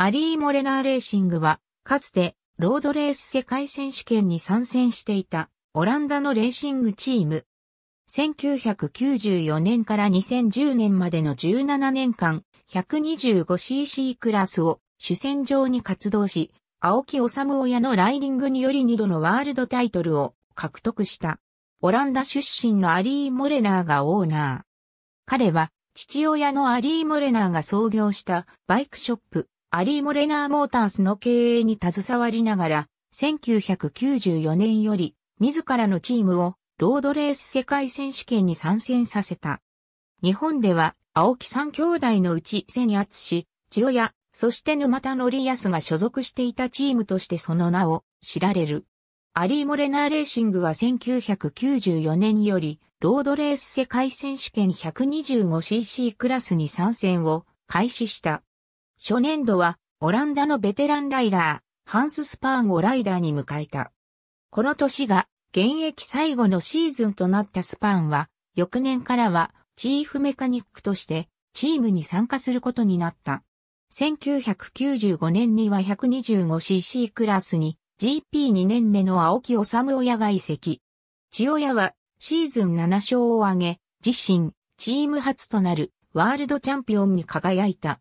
アリー・モレナーレーシングは、かつて、ロードレース世界選手権に参戦していた、オランダのレーシングチーム。1994年から2010年までの17年間、125cc クラスを主戦場に活動し、青木治親のライディングにより2度のワールドタイトルを獲得した。オランダ出身のアリー・モレナーがオーナー。彼は、父親のアリー・モレナーが創業したバイクショップ、アリー・モレナー・モータースの経営に携わりながら、1994年より、自らのチームを、ロードレース世界選手権に参戦させた。日本では、青木三兄弟のうち、ニアツ氏、千代ヤ、そして沼田則康が所属していたチームとしてその名を知られる。アリー・モレナーレーシングは1994年より、ロードレース世界選手権 125cc クラスに参戦を開始した。初年度はオランダのベテランライダー、ハンス・スパーンをライダーに迎えた。この年が現役最後のシーズンとなったスパーンは、翌年からはチーフメカニックとしてチームに参加することになった。1995年には 125cc クラスに GP2 年目の青木治親が移籍。千親はシーズン7勝を挙げ、自身、チーム初となるワールドチャンピオンに輝いた。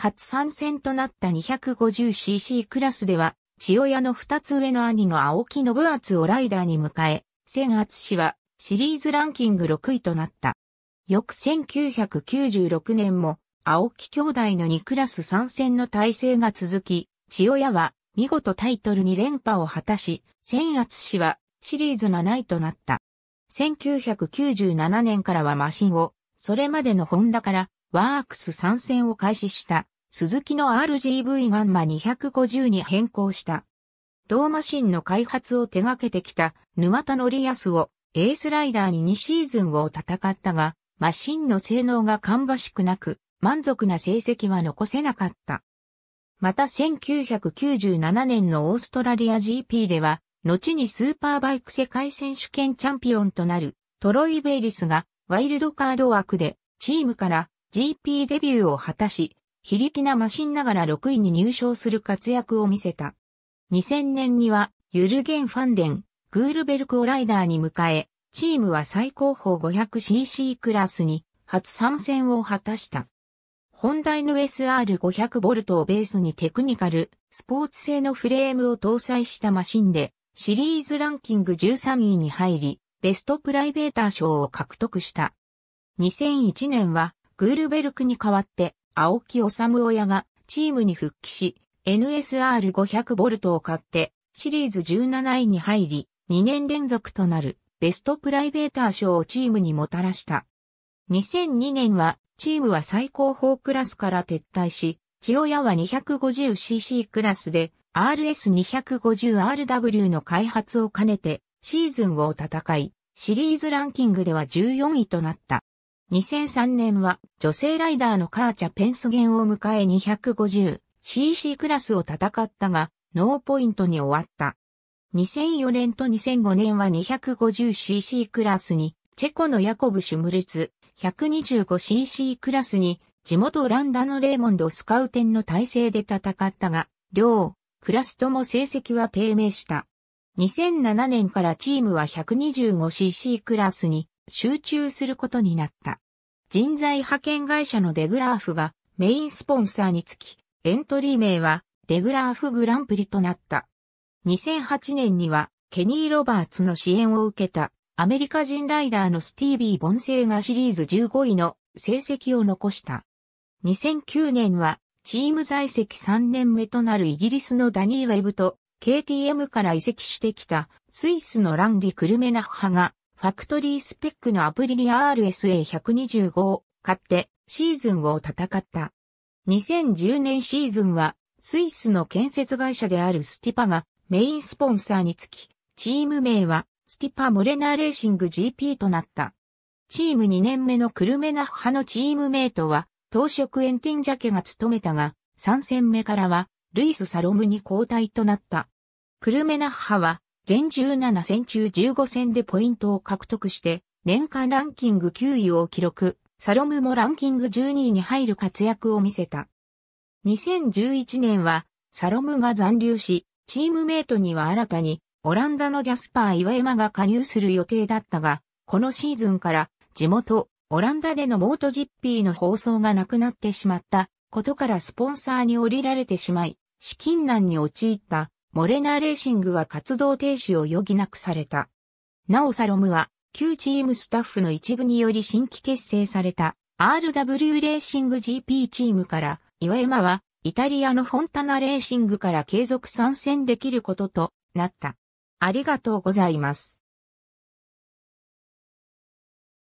初参戦となった 250cc クラスでは、千代屋の二つ上の兄の青木信厚をライダーに迎え、千厚氏はシリーズランキング6位となった。翌1996年も、青木兄弟の2クラス参戦の体制が続き、千代屋は見事タイトル2連覇を果たし、千厚氏はシリーズ7位となった。1997年からはマシンを、それまでのホンダからワークス参戦を開始した鈴木の RGV ガンマ250に変更した。同マシンの開発を手掛けてきた沼田則康をエースライダーに2シーズンを戦ったが、マシンの性能が芳しくなく、満足な成績は残せなかった。また1997年のオーストラリア GP では、後にスーパーバイク世界選手権チャンピオンとなるトロイ・ベイリスがワイルドカード枠でチームから GP デビューを果たし、非力なマシンながら6位に入賞する活躍を見せた。2000年には、ユルゲン・ファンデン、グールベルクをライダーに迎え、チームは最高峰 500cc クラスに初参戦を果たした。本題の s r 5 0 0ボルトをベースにテクニカル、スポーツ製のフレームを搭載したマシンで、シリーズランキング13位に入り、ベストプライベーター賞を獲得した。2001年は、グールベルクに代わって、青木治親がチームに復帰し、NSR500 ボルトを買って、シリーズ17位に入り、2年連続となるベストプライベーター賞をチームにもたらした。2002年は、チームは最高峰クラスから撤退し、千代屋は 250cc クラスで RS250RW の開発を兼ねてシーズンを戦い、シリーズランキングでは14位となった。2003年は女性ライダーのカーチャペンスゲンを迎え 250cc クラスを戦ったが、ノーポイントに終わった。2004年と2005年は 250cc クラスに、チェコのヤコブ・シュムルツ、125cc クラスに、地元オランダのレーモンド・スカウテンの体制で戦ったが、両、クラスとも成績は低迷した。2007年からチームは 125cc クラスに、集中することになった。人材派遣会社のデグラーフがメインスポンサーにつき、エントリー名はデグラーフグランプリとなった。2008年にはケニー・ロバーツの支援を受けたアメリカ人ライダーのスティービー・ボンセイがシリーズ15位の成績を残した。2009年はチーム在籍3年目となるイギリスのダニー・ウェブと KTM から移籍してきたスイスのランディ・クルメナッハがファクトリースペックのアプリリ RSA125 を買ってシーズンを戦った。2010年シーズンはスイスの建設会社であるスティパがメインスポンサーにつき、チーム名はスティパモレナーレーシング GP となった。チーム2年目のクルメナッハのチームメイトは当職エンティンジャケが務めたが、3戦目からはルイス・サロムに交代となった。クルメナッハは全17戦中15戦でポイントを獲得して、年間ランキング9位を記録、サロムもランキング12位に入る活躍を見せた。2011年は、サロムが残留し、チームメイトには新たに、オランダのジャスパー岩山が加入する予定だったが、このシーズンから地元、オランダでのモートジッピーの放送がなくなってしまったことからスポンサーに降りられてしまい、資金難に陥ったモレナーレーシングは活動停止を余儀なくされた。なおサロムは、旧チームスタッフの一部により新規結成された RW レーシング GP チームから、岩山は、イタリアのフォンタナレーシングから継続参戦できることとなった。ありがとうございます。